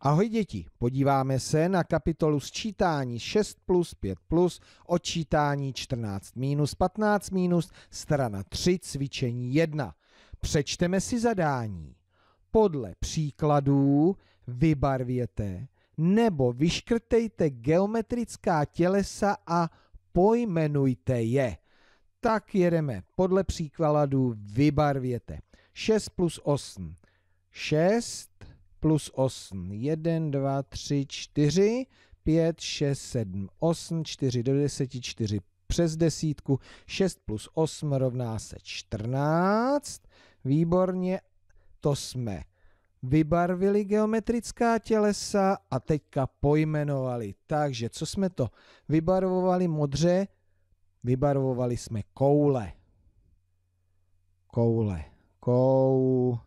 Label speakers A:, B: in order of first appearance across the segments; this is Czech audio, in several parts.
A: Ahoj děti, podíváme se na kapitolu sčítání 6 plus 5 plus, odčítání 14 minus 15 minus, strana 3, cvičení 1. Přečteme si zadání. Podle příkladů vybarvěte nebo vyškrtejte geometrická tělesa a pojmenujte je. Tak jedeme. Podle příkladů vybarvěte. 6 plus 8. 6 plus 8. 1, 2, 3, 4, 5, 6, 7, 8, 4 do 10, 4 přes desítku, 6 plus 8 rovná se 14. Výborně, to jsme vybarvili geometrická tělesa a teďka pojmenovali. Takže co jsme to vybarvovali modře? Vybarvovali jsme koule. Koule. Koule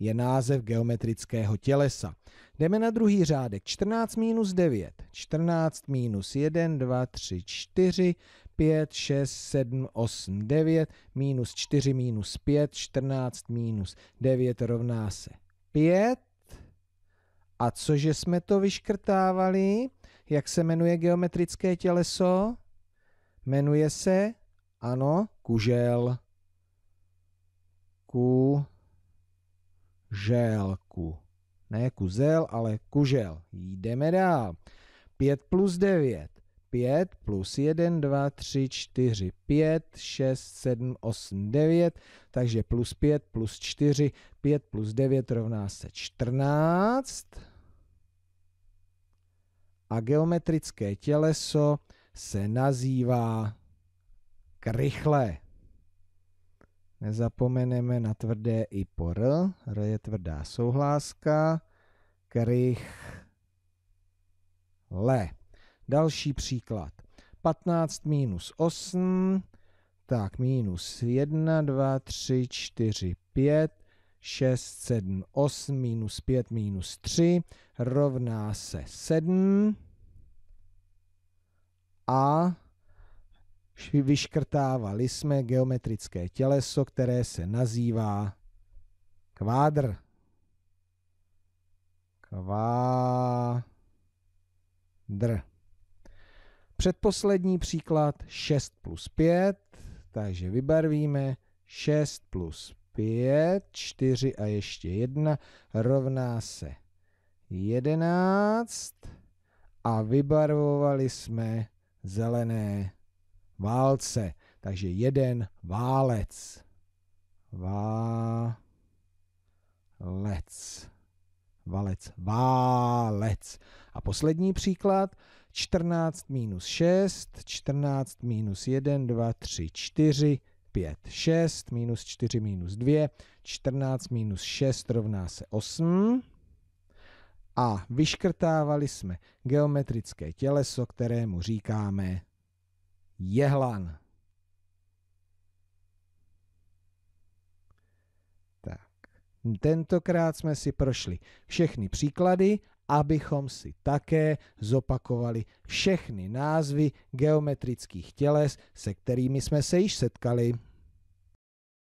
A: je název geometrického tělesa. Jdeme na druhý řádek. 14 minus 9. 14 minus 1, 2, 3, 4, 5, 6, 7, 8, 9. Minus 4 minus 5. 14 minus 9 rovná se 5. A cože jsme to vyškrtávali? Jak se jmenuje geometrické těleso? Jmenuje se, ano, kužel. Kůžel želku. Ne kuzel, ale kužel. Jdeme dál. 5 plus 9. 5 plus 1, 2, 3, 4, 5, 6, 7, 8, 9. Takže plus 5 plus 4, 5 plus 9 rovná se 14. A geometrické těleso se nazývá krychle. Nezapomeneme na tvrdé i po r. R je tvrdá souhláska. Krych le. Další příklad. 15 minus 8, tak minus 1, 2, 3, 4, 5, 6, 7, 8, minus 5, minus 3, rovná se 7 a vyškrtávali jsme geometrické těleso, které se nazývá kvádr. Kvádr. Předposlední příklad 6 plus 5, takže vybarvíme 6 plus 5, 4 a ještě 1 rovná se 11 a vybarvovali jsme zelené válce. Takže jeden válec. Válec. Válec. Válec. A poslední příklad. 14 minus 6, 14 minus 1, 2, 3, 4, 5, 6, minus 4, minus 2, 14 minus 6 rovná se 8. A vyškrtávali jsme geometrické těleso, kterému říkáme Jehlan. Tak. Tentokrát jsme si prošli všechny příklady, abychom si také zopakovali všechny názvy geometrických těles, se kterými jsme se již setkali.